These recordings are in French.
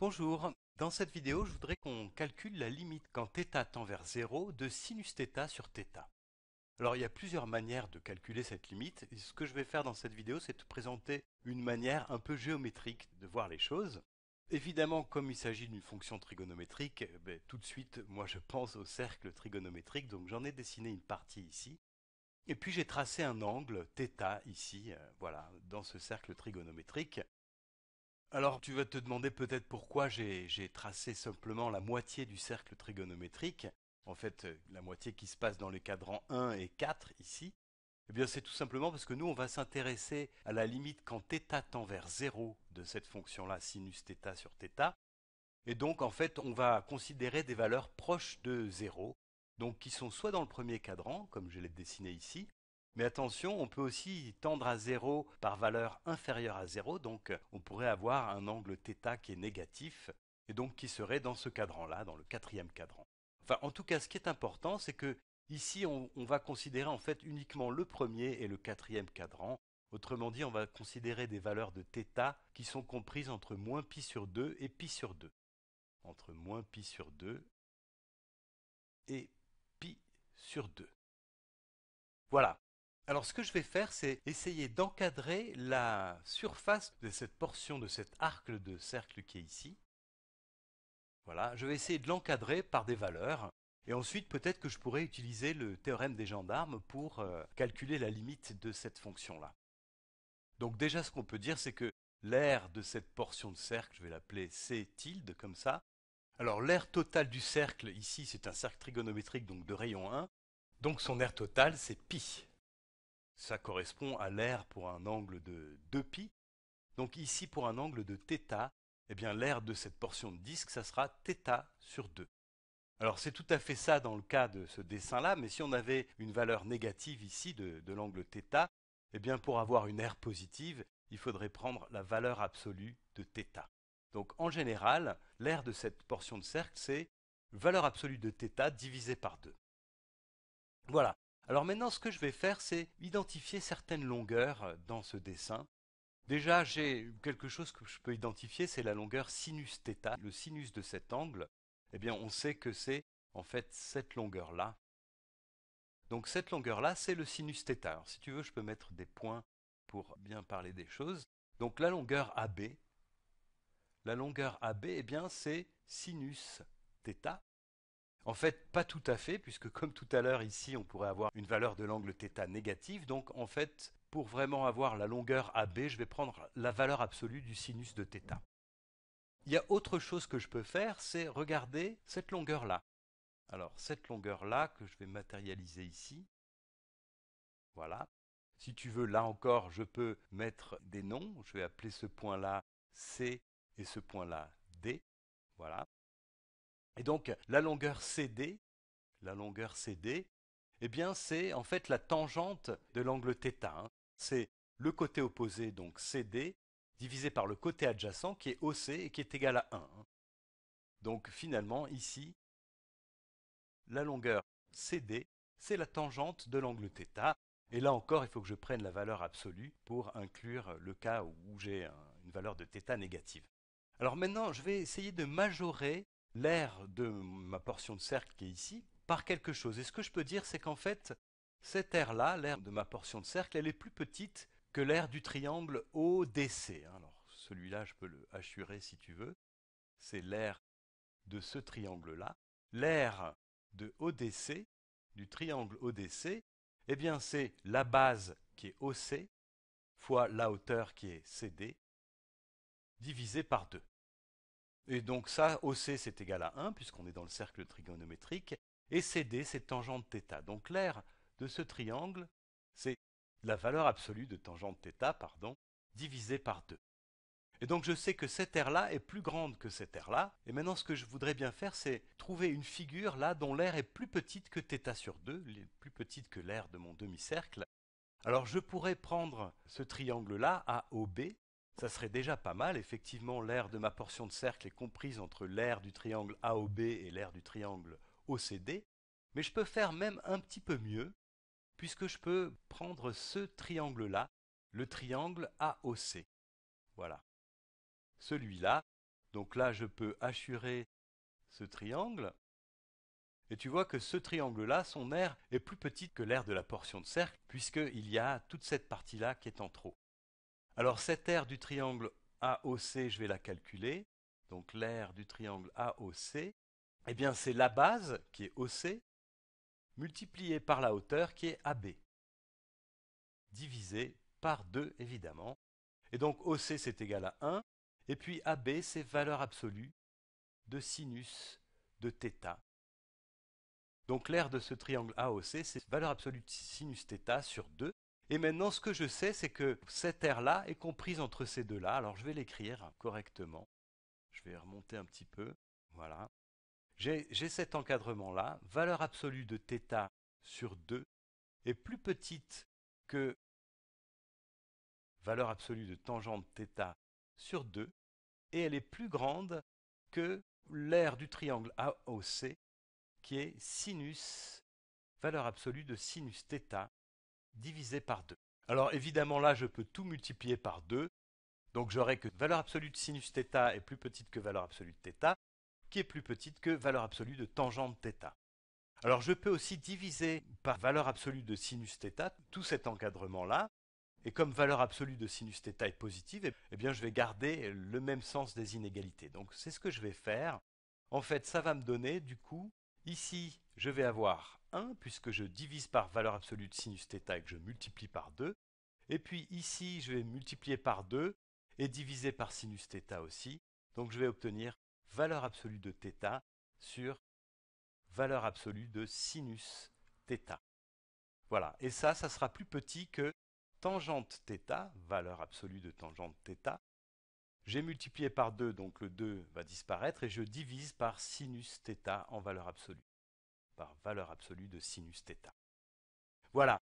Bonjour, dans cette vidéo je voudrais qu'on calcule la limite quand θ tend vers 0 de sinus sur θ. Alors il y a plusieurs manières de calculer cette limite, et ce que je vais faire dans cette vidéo c'est te présenter une manière un peu géométrique de voir les choses. Évidemment, comme il s'agit d'une fonction trigonométrique, eh ben, tout de suite moi je pense au cercle trigonométrique, donc j'en ai dessiné une partie ici. Et puis j'ai tracé un angle, θ ici, euh, voilà, dans ce cercle trigonométrique. Alors tu vas te demander peut-être pourquoi j'ai tracé simplement la moitié du cercle trigonométrique, en fait euh, la moitié qui se passe dans les cadrans 1 et 4 ici. Eh bien c'est tout simplement parce que nous on va s'intéresser à la limite quand θ tend vers 0 de cette fonction-là, sinus θ sur θ. Et donc en fait on va considérer des valeurs proches de 0, donc qui sont soit dans le premier cadran, comme je l'ai dessiné ici, mais attention, on peut aussi tendre à 0 par valeur inférieure à 0, donc on pourrait avoir un angle θ qui est négatif, et donc qui serait dans ce cadran-là, dans le quatrième cadran. Enfin, en tout cas, ce qui est important, c'est que ici, on, va considérer en fait uniquement le premier et le quatrième cadran. Autrement dit, on va considérer des valeurs de θ qui sont comprises entre moins pi sur 2 et π sur 2. Entre moins pi sur 2 et π sur 2. Voilà. Alors ce que je vais faire, c'est essayer d'encadrer la surface de cette portion de cet arc de cercle qui est ici. Voilà, je vais essayer de l'encadrer par des valeurs. Et ensuite, peut-être que je pourrais utiliser le théorème des gendarmes pour euh, calculer la limite de cette fonction-là. Donc déjà, ce qu'on peut dire, c'est que l'aire de cette portion de cercle, je vais l'appeler C tilde, comme ça. Alors l'aire totale du cercle, ici, c'est un cercle trigonométrique, donc de rayon 1. Donc son aire totale, c'est pi. Ça correspond à l'air pour un angle de 2π. Donc ici, pour un angle de θ, eh bien l'air de cette portion de disque, ça sera θ sur 2. Alors c'est tout à fait ça dans le cas de ce dessin-là, mais si on avait une valeur négative ici de, l'angle θ, eh bien pour avoir une aire positive, il faudrait prendre la valeur absolue de θ. Donc en général, l'aire de cette portion de cercle, c'est valeur absolue de θ divisé par 2. Voilà, alors maintenant ce que je vais faire c'est identifier certaines longueurs euh, dans ce dessin. Déjà j'ai quelque chose que je peux identifier, c'est la longueur sinus θ, le sinus de cet angle. Eh bien on sait que c'est en fait cette longueur là. Donc cette longueur là c'est le sinus θ. Alors si tu veux je peux mettre des points pour bien parler des choses. Donc la longueur AB, la longueur AB, eh bien, c'est sinus θ en fait, pas tout à fait, puisque comme tout à l'heure ici, on pourrait avoir une valeur de l'angle θ négative. Donc en fait, pour vraiment avoir la longueur AB, je vais prendre la valeur absolue du sinus de θ. Il y a autre chose que je peux faire, c'est regarder cette longueur-là. Alors cette longueur-là que je vais matérialiser ici. Voilà. Si tu veux, là encore, je peux mettre des noms. Je vais appeler ce point-là C et ce point-là D. Voilà. Et donc la longueur CD, la longueur CD, eh bien c'est en fait la tangente de l'angle θ. Hein. C'est le côté opposé, donc CD, divisé par le côté adjacent qui est OC et qui est égal à 1. Hein. Donc finalement ici, la longueur CD, c'est la tangente de l'angle θ. Et là encore, il faut que je prenne la valeur absolue pour inclure le cas où j'ai une valeur de θ négative. Alors maintenant, je vais essayer de majorer l'aire de ma portion de cercle qui est ici par quelque chose. Et ce que je peux dire, c'est qu'en fait, cette aire-là, l'aire de ma portion de cercle, elle est plus petite que l'aire du triangle ODC. Alors celui-là, je peux le hachurer si tu veux. C'est l'aire de ce triangle-là. L'aire de ODC, du triangle ODC, eh bien c'est la base qui est OC fois la hauteur qui est CD divisé par 2. Et donc ça, OC c'est égal à 1 puisqu'on est dans le cercle trigonométrique, et CD c'est tangente θ. Donc l'aire de ce triangle, c'est la valeur absolue de tangente θ, pardon, divisée par 2. Et donc je sais que cette aire-là est plus grande que cette aire-là, et maintenant ce que je voudrais bien faire, c'est trouver une figure là dont l'aire est plus petite que θ sur 2, plus petite que l'aire de mon demi-cercle. Alors je pourrais prendre ce triangle-là, à OB, ça serait déjà pas mal, effectivement l'aire de ma portion de cercle est comprise entre l'aire du triangle AOB et l'aire du triangle OCD, mais je peux faire même un petit peu mieux, puisque je peux prendre ce triangle-là, le triangle AOC. Voilà. Celui-là, donc là je peux assurer ce triangle, et tu vois que ce triangle-là, son aire est plus petite que l'aire de la portion de cercle, puisqu'il y a toute cette partie-là qui est en trop. Alors cette aire du triangle AOC, je vais la calculer. Donc l'aire du triangle AOC, eh bien c'est la base qui est OC multipliée par la hauteur qui est AB divisé par 2 évidemment. Et donc OC c'est égal à 1 et puis AB c'est valeur absolue de sinus de θ. Donc l'aire de ce triangle AOC c'est valeur absolue de sinus θ sur 2 et maintenant, ce que je sais, c'est que cette aire-là est comprise entre ces deux-là. Alors, je vais l'écrire correctement. Je vais remonter un petit peu. Voilà. J'ai cet encadrement-là, valeur absolue de θ sur 2 est plus petite que valeur absolue de tangente θ sur 2, et elle est plus grande que l'aire du triangle AOC, qui est sinus, valeur absolue de sinus θ divisé par 2. Alors évidemment là, je peux tout multiplier par 2, donc j'aurai que valeur absolue de sinus θ est plus petite que valeur absolue de θ, qui est plus petite que valeur absolue de tangente θ. Alors je peux aussi diviser par valeur absolue de sinus θ tout cet encadrement-là, et comme valeur absolue de sinus θ est positive, eh bien je vais garder le même sens des inégalités. Donc c'est ce que je vais faire. En fait, ça va me donner du coup Ici, je vais avoir 1 puisque je divise par valeur absolue de sinus θ et que je multiplie par 2. Et puis ici, je vais multiplier par 2 et diviser par sinus θ aussi. Donc je vais obtenir valeur absolue de θ sur valeur absolue de sinus θ. Voilà, et ça, ça sera plus petit que tangente θ, valeur absolue de tangente θ, j'ai multiplié par 2, donc le 2 va disparaître, et je divise par sinus θ en valeur absolue. Par valeur absolue de sinus θ. Voilà.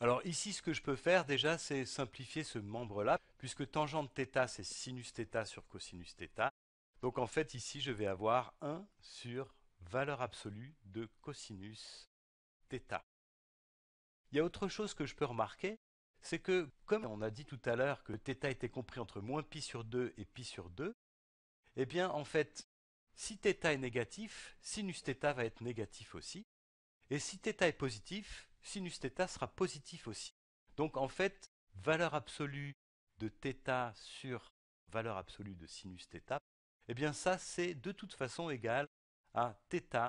Alors ici, ce que je peux faire déjà, c'est simplifier ce membre-là, puisque tangente θ, c'est sinus θ sur cosinus θ. Donc en fait, ici, je vais avoir 1 sur valeur absolue de cosinus θ. Il y a autre chose que je peux remarquer, c'est que, comme on a dit tout à l'heure que θ était compris entre moins pi sur 2 et pi sur 2, eh bien, en fait, si θ est négatif, sinus θ va être négatif aussi. Et si θ est positif, sinus θ sera positif aussi. Donc, en fait, valeur absolue de θ sur valeur absolue de sinus θ, eh bien, ça, c'est de toute façon égal à θ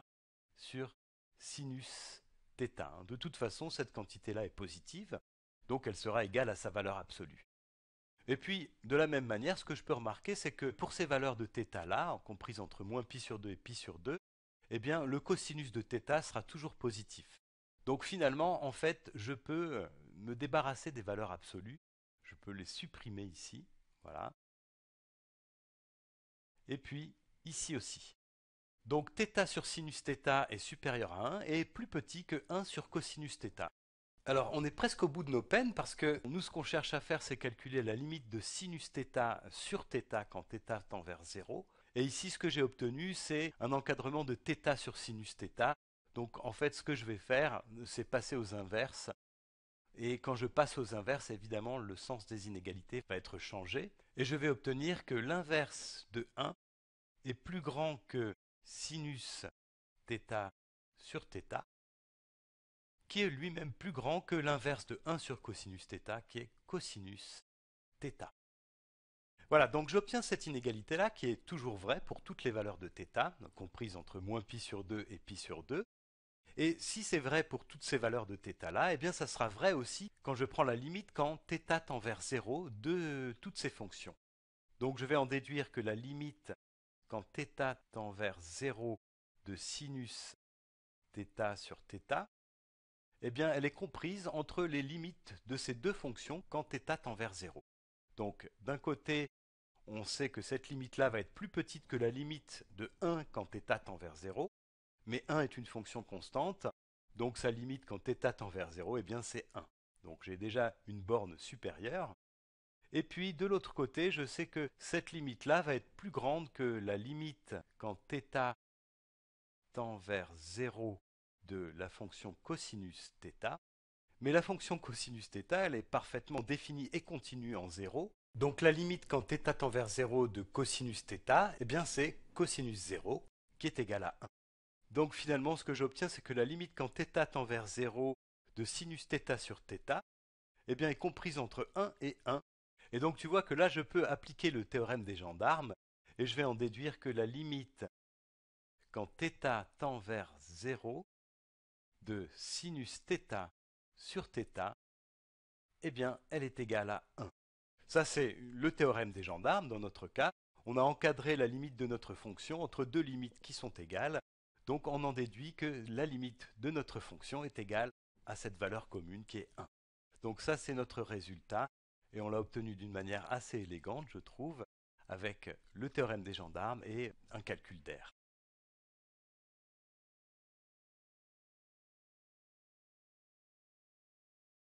sur sinus θ. Hein. De toute façon, cette quantité-là est positive donc elle sera égale à sa valeur absolue. Et puis, de la même manière, ce que je peux remarquer, c'est que pour ces valeurs de θ là, comprises entre moins pi sur 2 et π sur 2, eh bien, le cosinus de θ sera toujours positif. Donc finalement, en fait, je peux euh, me débarrasser des valeurs absolues. Je peux les supprimer ici, voilà. Et puis, ici aussi. Donc θ sur sinus est supérieur à 1 et plus petit que 1 sur cosinus alors, on est presque au bout de nos peines parce que nous, ce qu'on cherche à faire, c'est calculer la limite de sinus θ sur θ quand θ tend vers 0. Et ici, ce que j'ai obtenu, c'est un encadrement de θ sur sinus Donc, en fait, ce que je vais faire, c'est passer aux inverses. Et quand je passe aux inverses, évidemment, le sens des inégalités va être changé. Et je vais obtenir que l'inverse de 1 est plus grand que sinus θ sur θ qui est lui-même plus grand que l'inverse de 1 sur cosinus θ, qui est cosinus θ. Voilà, donc j'obtiens cette inégalité-là, qui est toujours vraie pour toutes les valeurs de θ, comprises entre moins π sur 2 et π sur 2. Et si c'est vrai pour toutes ces valeurs de θ-là, eh bien ça sera vrai aussi quand je prends la limite quand θ tend vers 0 de toutes ces fonctions. Donc je vais en déduire que la limite quand θ tend vers 0 de sinus θ sur θ, eh bien, elle est comprise entre les limites de ces deux fonctions quand θ tend vers 0. Donc, d'un côté, on sait que cette limite-là va être plus petite que la limite de 1 quand θ tend vers 0, mais 1 est une fonction constante, donc sa limite quand θ tend vers 0, bien c'est 1. Donc j'ai déjà une borne supérieure. Et puis de l'autre côté, je sais que cette limite-là va être plus grande que la limite quand θ tend vers 0 de la fonction cosinus θ, mais la fonction cosinus θ, elle est parfaitement définie et continue en 0, donc la limite quand θ tend vers 0 de cosinus θ, eh bien c'est cosinus 0 qui est égal à 1. Donc finalement ce que j'obtiens c'est que la limite quand θ tend vers 0 de sinus θ sur θ, eh bien est comprise entre 1 et 1. Et donc tu vois que là je peux appliquer le théorème des gendarmes et je vais en déduire que la limite quand θ tend vers 0 de sinus θ sur θ, eh bien, elle est égale à 1. Ça, c'est le théorème des gendarmes. Dans notre cas, on a encadré la limite de notre fonction entre deux limites qui sont égales. Donc, on en déduit que la limite de notre fonction est égale à cette valeur commune qui est 1. Donc ça, c'est notre résultat, et on l'a obtenu d'une manière assez élégante, je trouve, avec le théorème des gendarmes et un calcul d'air.